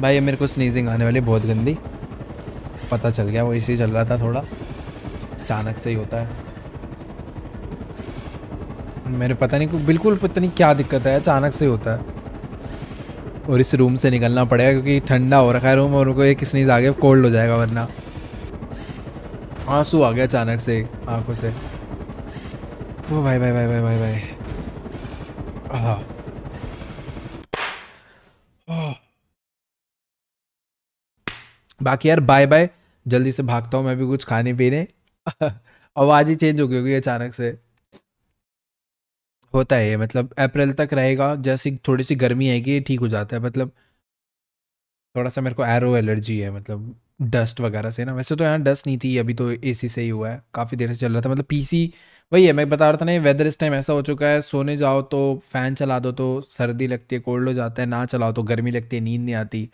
भाई ये मेरे को स्नीजिंग आने वाली बहुत गंदी पता चल गया वो इसी चल रहा था थोड़ा अचानक से ही होता है मेरे पता नहीं बिल्कुल पता नहीं क्या दिक्कत है अचानक से ही होता है और इस रूम से निकलना पड़ेगा क्योंकि ठंडा हो रखा है रूम और उनको एक स्नीज आगे कोल्ड हो जाएगा वरना आंसू आ गया अचानक से आंखों से ओ भाई भाई भाई भाई भाई भाई हाँ बाकी यार बाय बाय जल्दी से भागता हूँ मैं भी कुछ खाने पीने आवाज़ ही चेंज हो गई होगी अचानक से होता है मतलब अप्रैल तक रहेगा जैसे थोड़ी सी गर्मी आएगी ये ठीक हो जाता है मतलब थोड़ा सा मेरे को एरो एलर्जी है मतलब डस्ट वगैरह से ना वैसे तो यहाँ डस्ट नहीं थी अभी तो एसी से ही हुआ है काफ़ी देर से चल रहा था मतलब पीसी वही है मैं बता रहा था ना वेदर इस टाइम ऐसा हो चुका है सोने जाओ तो फ़ैन चला दो तो सर्दी लगती है कोल्ड हो जाता है ना चलाओ तो गर्मी लगती है नींद नहीं आती